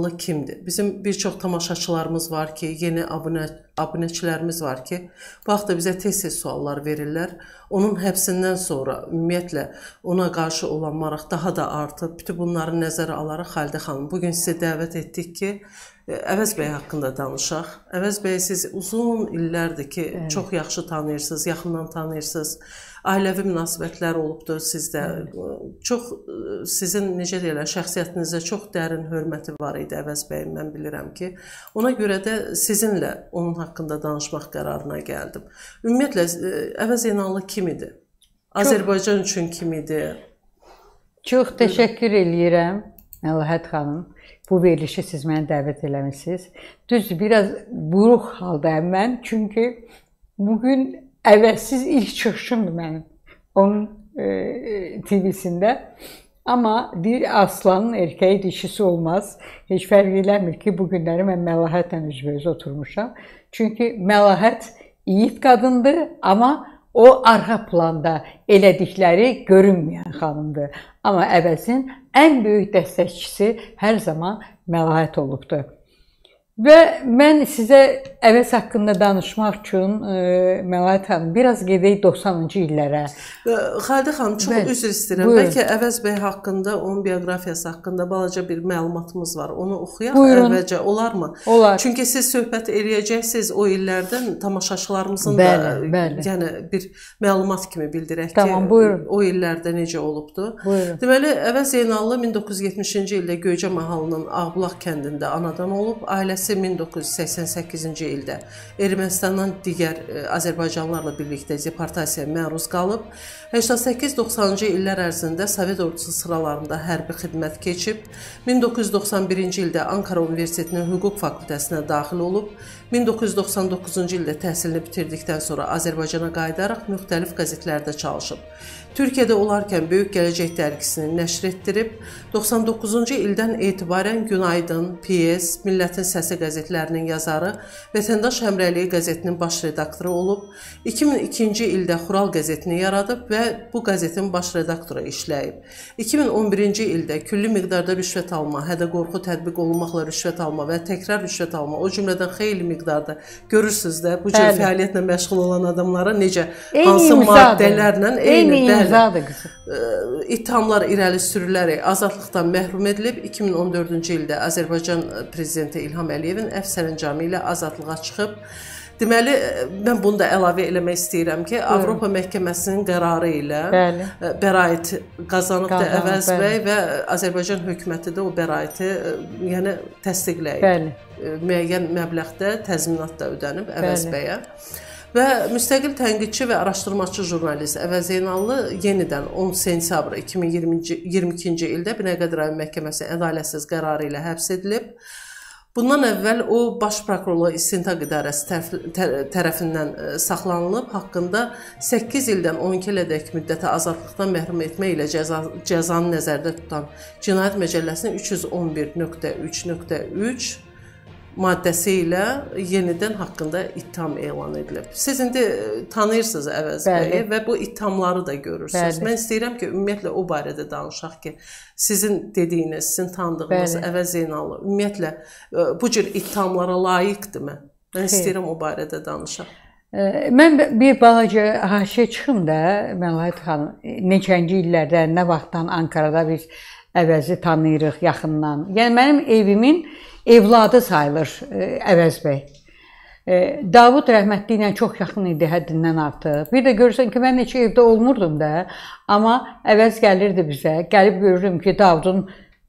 Abunə kimdir? Bizim bir çox tamaşaçılarımız var ki, yeni abunə abunəçilərimiz var ki, vaxtı bizə tez-tez suallar verirlər. Onun həbsindən sonra ümumiyyətlə ona qarşı olan maraq daha da artıb. Bütün bunları nəzərə alaraq Xalidə xanım bu gün sizə dəvət etdik ki, Əvəz bəy haqqında danışaq. Əvəz bəy siz uzun illərdir ki, evet. çox yaxşı tanıyırsınız, yaxından tanıyırsınız. Ailəvi münasibətlər olubdu sizdə. Evet. Çox e, sizin necə deyirlər, şəxsiyyətinizə çox dərin hörməti var idi Əvəz bəyin, mən bilirəm ki. Ona görə də sizinlə onun haqqında danışmaq qərarına gəldim. Ümumiyyətlə e, Əvəz Zeynallı kim idi? Çox. Azərbaycan üçün kim idi? Çox təşəkkür eləyirəm. Məlahət xanım, bu verilişə siz məni dəvət eləmisiniz. Düzdür, biraz buruq haldayam mən, çünki bu gün əvəzsiz ilk çıxışımdır mənim onun e, e TV-sində. Amma bir aslanın erkəyi dişisi olmaz. Heç fərq eləmir ki, bu günləri mən Məlahətlə üzbəüz oturmuşam. Çünki Məlahət yiğit qadındır, amma O arxa planda elədikləri görünməyən xanımdır. Amma əvəzin ən böyük dəstəkçisi hər zaman Məlahət olubdur. Və mən sizə əvəz haqqında danışmaq üçün e, Məlahət xanım biraz gedək 90-cı illərə. Xadə xanım çox Bəl, üzr istəyirəm. Buyur. Bəlkə Əvəz bəy haqqında, onun biografiyası haqqında balaca bir məlumatımız var. Onu oxuyaq Buyurun. əvvəlcə olarmı? Olar. Çünki siz söhbət eləyəcəksiniz o illərdən tamaşaçılarımızın bəli, da e, bəli. yəni bir məlumat kimi bildirək tamam, ki, buyurun. o illərdə necə olubdu. Buyurun. Deməli Əvəz Zeynallı 1970-ci ildə Göycə mahallının Ağbulaq kəndində anadan olub, ailəsi müəssisəsi 1988-ci ildə Ermənistandan digər e, Azərbaycanlılarla birlikdə deportasiyaya məruz qalıb. 88-90-cı illər ərzində Sovet ordusu sıralarında hərbi xidmət keçib. 1991-ci ildə Ankara Universitetinin hüquq fakültəsinə daxil olub. 1999-cu ildə təhsilini bitirdikdən sonra Azərbaycana qayıdaraq müxtəlif qəzetlərdə çalışıb. Türkiyədə olarkən Böyük Gələcək dərgisini nəşr etdirib, 99-cu ildən etibarən Günaydın, PS, Millətin Səsi qəzetlərinin yazarı, Vətəndaş Həmrəliyi qəzetinin baş redaktoru olub. 2002-ci ildə Xural qəzetini yaradıb və bu qəzetin baş redaktoru işləyib. 2011-ci ildə külli miqdarda rüşvət alma, hədə-qorxu tətbiq olunmaqla rüşvət alma və təkrar rüşvət alma, o cümlədən xeyli miqdarda görürsüz də bu cür bəli. fəaliyyətlə məşğul olan adamlara necə eyni hansı maddələrlə eyni, eyni imzadır qızım. E, İttihamlar irəli sürülərək azadlıqdan məhrum edilib. 2014-cü ildə Azərbaycan prezidenti İlham Əliyev Əliyevin əf sərəncamı ilə azadlığa çıxıb. Deməli e, mən bunu da əlavə eləmək istəyirəm ki, Buyurun. Avropa məhkəməsinin qərarı ilə bəli. E, bəraət qazanıb da Əvəz bəli. bəy və Azərbaycan hökuməti də o bəraəti e, yəni təsdiqləyib. Bəli. Müəyyən məbləğdə təzminat da ödənib Əvəz bəli. bəyə. Və müstəqil tənqidçi və araşdırmaçı jurnalist Əvəz Zeynallı yenidən 10 sentyabr 2020-ci 22-ci ildə Binəqədi rayon məhkəməsi ədalətsiz qərarı ilə həbs edilib. Bundan əvvəl o baş prokurorluğa istintaq idarəsi tərf, tər, tərəfindən e, saxlanılıb, haqqında 8 ildən 12 ilədək müddətə azadlıqdan məhrum etmə ilə cəza, cəzanı nəzərdə tutan Cinayət Məcəlləsinin 311.3.3 maddəsi ilə yenidən haqqında ittiham elan edilib. Siz indi e, tanıyırsınız Əvəz bəyi və bu ittihamları da görürsüz. Bəli. Mən istəyirəm ki, ümumiyyətlə o barədə danışaq ki, sizin dediyiniz, sizin tanıdığınız Bəli. Əvəz Zeynalov ümumiyyətlə e, bu cür ittihamlara layiqdirmi? Mən Xeyr. istəyirəm o barədə danışaq. E, mən bir balaca haşiyə çıxım da, Məlahət xanım, neçənci illərdə, nə vaxtdan Ankarada biz Əvəzi tanıyırıq yaxından. Yəni mənim evimin e, evladı sayılır e, Əvəz bəy. E, Davud rəhmətli ilə çox yaxın idi həddindən artıq. Bir də görürsən ki, mən heç evdə olmurdum da, amma əvəz gəlirdi bizə. Gəlib görürüm ki, Davudun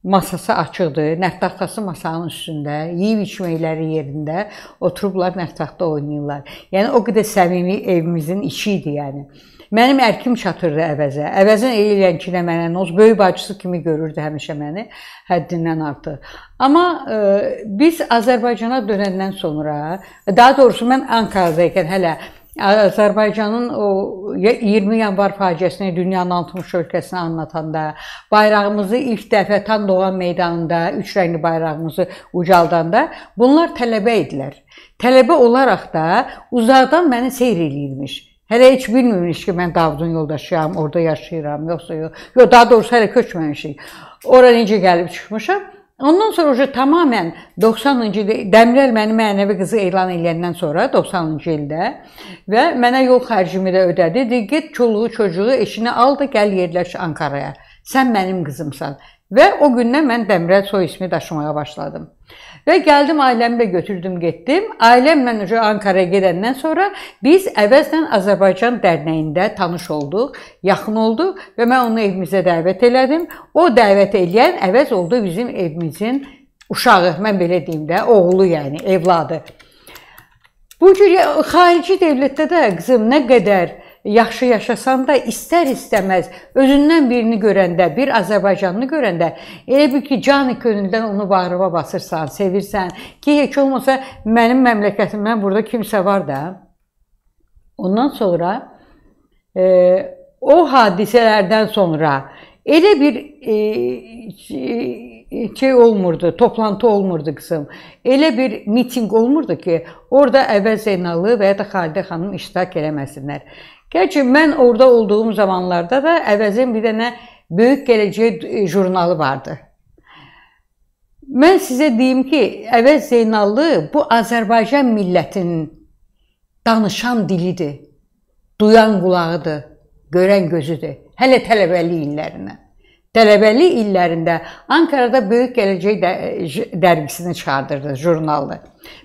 masası açıqdır. Neft taxtası masanın üstündə, yeyib içməkləri yerində oturublar neft taxta oynayırlar. Yəni o qədər səmimi evimizin içi idi yəni. Mənim ərkim çatırdı əvəzə. Əvəzin eləyən ki, nə mənə noz böyük bacısı kimi görürdü həmişə məni, həddindən artıq. Amma ə, e, biz Azərbaycana dönəndən sonra, daha doğrusu mən Ankara'daykən hələ Azərbaycanın o 20 yanvar faciəsini dünyanın 60 ölkəsinə anlatanda, bayrağımızı ilk dəfə Tan Doğan meydanında üç rəngli bayrağımızı ucaldanda bunlar tələbə idilər. Tələbə olaraq da uzaqdan məni seyr eləyirmiş. Hələ heç bilmirmiş ki, mən Davudun yoldaşıyam, orada yaşayıram, yoxsa yox. Yox, daha doğrusu hələ köçməmişik. Ora necə gəlib çıxmışam? Ondan sonra o tamamen 90-cı ildə Dəmirəl məni mənəvi qızı elan edəndən sonra 90-cı ildə və mənə yol xərcimi də ödədi. Dedi, get çoluğu, çocuğu, eşini al da gəl yerləş Ankaraya. Sən mənim qızımsan. Və o gündən mən Dəmirəl soy ismi daşımağa başladım. Və gəldim ailəmi də götürdüm, getdim. Ailəmlə uca Ankaraya gedəndən sonra biz əvəzlə Azərbaycan dərnəyində tanış olduq, yaxın olduq və mən onu evimizə dəvət elədim. O dəvət eləyən əvəz oldu bizim evimizin uşağı, mən belə deyim də, oğlu yəni, evladı. Bu cür xarici dövlətdə də qızım nə qədər yaxşı yaşasan da istər-istəməz özündən birini görəndə, bir Azərbaycanlı görəndə elə bir ki, canı könüldən onu bağrıma basırsan, sevirsən ki, heç olmasa mənim məmləkətimdən burada kimsə var da. Ondan sonra e, o hadisələrdən sonra elə bir e, şey olmurdu, toplantı olmurdu qızım. Elə bir mitinq olmurdu ki, orada Əvəz Zeynalı və ya da Xalidə xanım iştirak eləməsinlər. Gerçi mən orada olduğum zamanlarda da Əvəzin bir dənə Böyük Gələcək e, jurnalı vardı. Mən sizə deyim ki, Əvəz Zeynallı bu Azərbaycan millətinin danışan dilidir, duyan qulağıdır, görən gözüdür. Hələ tələbəlik illərinə. Tələbəlik illərində Ankarada Böyük Gələcək dərgisini çıxardırdı, jurnalını.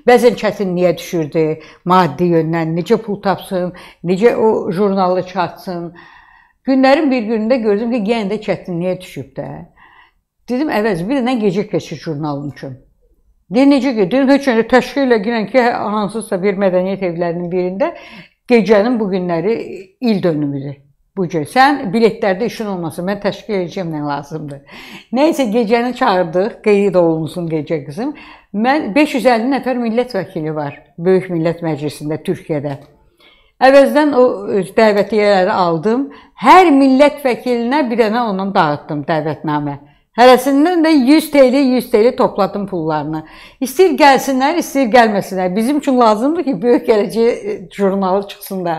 Bəzən çətinliyə düşürdü, maddi yöndən necə pul tapsın, necə o jurnalı çıxartsın. Günlərin bir günündə gördüm ki, yenə də çətinliyə düşüb də. Dedim, əvəz bir dənə gecə keçir jurnalın üçün. Deyir, necə gedir? Heç önə təşkil edirəm ki, hansısa bir mədəniyyət evlərinin birində gecənin bu günləri il dönümüdür bu gün. Sən biletlərdə işin olmasın, mən təşkil edəcəm nə lazımdır. Nəysə gecəni çağırdıq, qeyd olunsun gecə qızım. Mən 550 nəfər millət vəkili var Böyük Millət Məclisində Türkiyədə. Əvəzdən o dəvətiyələri aldım. Hər millət vəkilinə bir dənə ondan dağıtdım dəvətnamə. Hərəsindən də 100 TL, 100 TL topladım pullarını. İstir gəlsinlər, istir gəlməsinlər. Bizim üçün lazımdır ki, böyük gələcək e, jurnalı çıxsın da.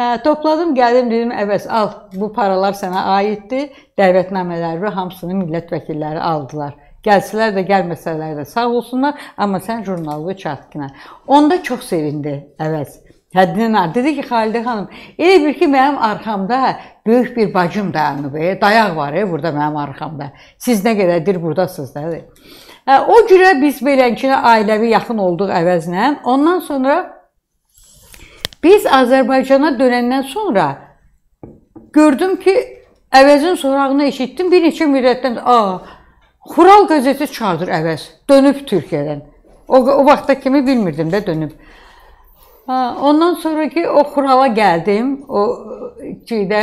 Hə, topladım, gəldim dedim, əvəz al, bu paralar sənə aiddir. Dəvətnamələrini hamısını millət vəkilləri aldılar. Gəlsələr də, gəlməsələr də sağ olsunlar, amma sən jurnalı çatdın. Onda çox sevindi əvəz. Həddindən artıq. Dedi ki, Xalidə xanım, elə bir ki, mənim arxamda hə, böyük bir bacım dayanıb, hə, e, dayaq var, e, burada mənim arxamda. Siz nə qədərdir burdasınız, dedi. Hə, o cürə biz beləncə ailəvi yaxın olduq əvəzlə. Ondan sonra Biz Azərbaycana dönəndən sonra gördüm ki, əvəzin sorağını eşitdim. Bir neçə müddətdən a Xural qəzeti çağırır əvəz. Dönüb Türkiyədən. O, o vaxta kimi bilmirdim də dönüb. Ha, ondan sonra ki o Xurala gəldim. O şeydə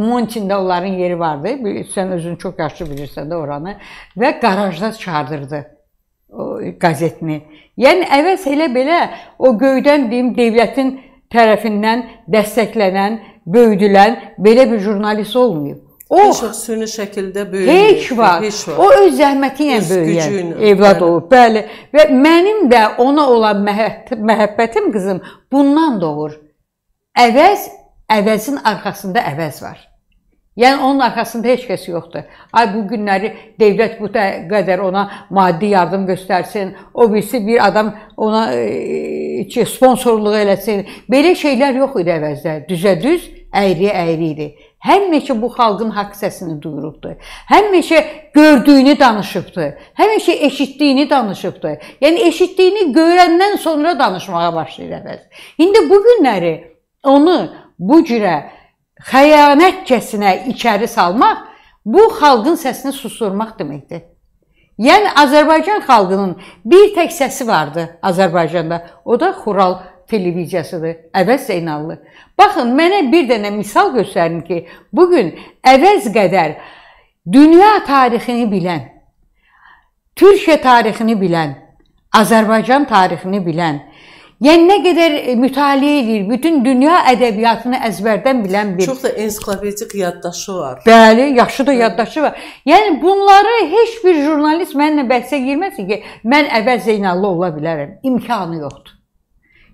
Montində onların yeri vardı. Sən özün çox yaxşı bilirsən də oranı və qarajda çağırdı o qəzetini. Yəni əvəz elə belə o göydən deyim dövlətin tərəfindən dəstəklənən, böyüdülən belə bir jurnalist olmayıb. O şəxsini şəkildə böyüyür. Heç vaxt. Heç vaxt. O öz zəhməti ilə böyüyən evlad bəli. olub. Bəli. Və mənim də ona olan məhəbbətim qızım bundan doğur. Əvəz əvəzin arxasında əvəz var. Yəni onun arxasında heç kəs yoxdur. Ay bu günləri dövlət bu qədər ona maddi yardım göstərsin, o birisi bir adam ona e, sponsorluq eləsin. Belə şeylər yox idi əvəzdə. Düzədüz, əyri-əyri idi. Həmişə bu xalqın haqq səsini duyurubdu. Həmişə gördüyünü danışıbdı. Həmişə eşitdiyini danışıbdı. Yəni eşitdiyini görəndən sonra danışmağa başlayır əvəz. İndi bu günləri onu bu cürə xəyanətcəsinə içəri salmaq bu xalqın səsini susturmaq deməkdir. Yəni Azərbaycan xalqının bir tək səsi vardı Azərbaycanda. O da Xural televiziyasıdır. Əvəz Zeynallı. Baxın, mənə bir dənə misal göstərin ki, bu gün əvəz qədər dünya tarixini bilən, Türkiyə tarixini bilən, Azərbaycan tarixini bilən Yəni nə qədər e, mütaliə eləyir, bütün dünya ədəbiyyatını əzbərdən bilən bir. Çox da ensiklopedik yaddaşı var. Bəli, yaxşı da yaddaşı var. Yəni bunları heç bir jurnalist mənimlə bəhsə girməsin ki, mən əvvəl Zeynallı ola bilərəm. İmkanı yoxdur.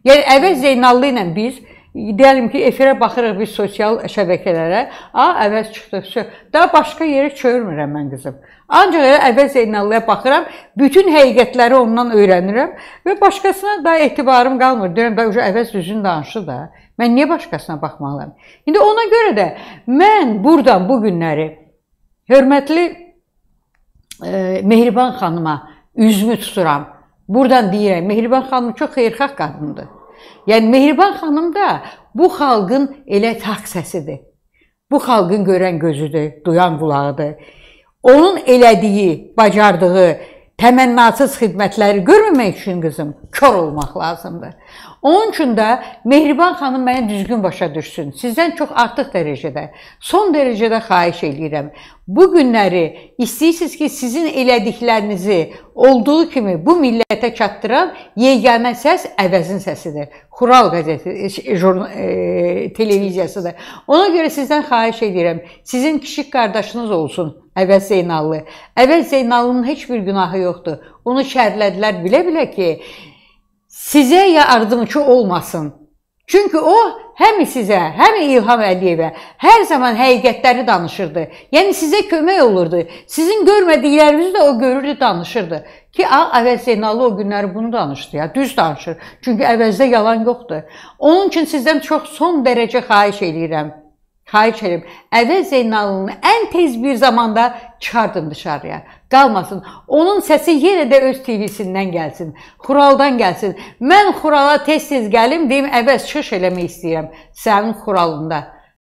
Yəni əvvəl Zeynallı ilə biz deyəlim ki, efirə baxırıq biz sosial şəbəkələrə. A, əvəz çıxdıqca da başqa yerə çevirmirəm mən qızım. Ancaq elə əvəz Zeynallıya baxıram, bütün həqiqətləri ondan öyrənirəm və başqasına da etibarım qalmır. Deyirəm da əvəz düzün danışır da. Mən niyə başqasına baxmalıyam? İndi ona görə də mən burdan bu günləri hörmətli e, Mehriban xanıma üzümü tuturam. Burdan deyirəm, Mehriban xanım çox xeyirxah qadındır. Yəni Mehriban xanım da bu xalqın elə taq səsidir. Bu xalqın görən gözüdür, duyan qulağıdır. Onun elədiyi, bacardığı təmənnasız xidmətləri görməmək üçün qızım kör olmaq lazımdır. Onun üçün də Mehriban xanım məni düzgün başa düşsün. Sizdən çox artıq dərəcədə, son dərəcədə xahiş eləyirəm. Bu günləri istəyirsiniz ki, sizin elədiklərinizi olduğu kimi bu millətə çatdıran yeganə səs əvəzin səsidir. Xural qəzeti e, jurnal, e, televiziyasıdır. Ona görə sizdən xahiş edirəm, sizin kiçik qardaşınız olsun Əvəz Zeynallı. Əvəz Zeynallının heç bir günahı yoxdur. Onu şərlədilər bilə-bilə ki, sizə yardımçı olmasın. Çünki o həm sizə, həm İlham Əliyevə hər zaman həqiqətləri danışırdı. Yəni sizə kömək olurdu. Sizin görmədiklərinizi də o görürdü, danışırdı. Ki əvvəl Zeynalı o günləri bunu danışdı ya, düz danışır. Çünki əvəzdə yalan yoxdur. Onun üçün sizdən çox son dərəcə xahiş eləyirəm. Xahiş edirəm. Əvvəl Zeynalını ən tez bir zamanda çıxardın dışarıya qalmasın. Onun səsi yenə də öz TV-sindən gəlsin, xuraldan gəlsin. Mən xurala tez-tez gəlim, deyim əvəz çıxış eləmək istəyirəm sənin xuralında.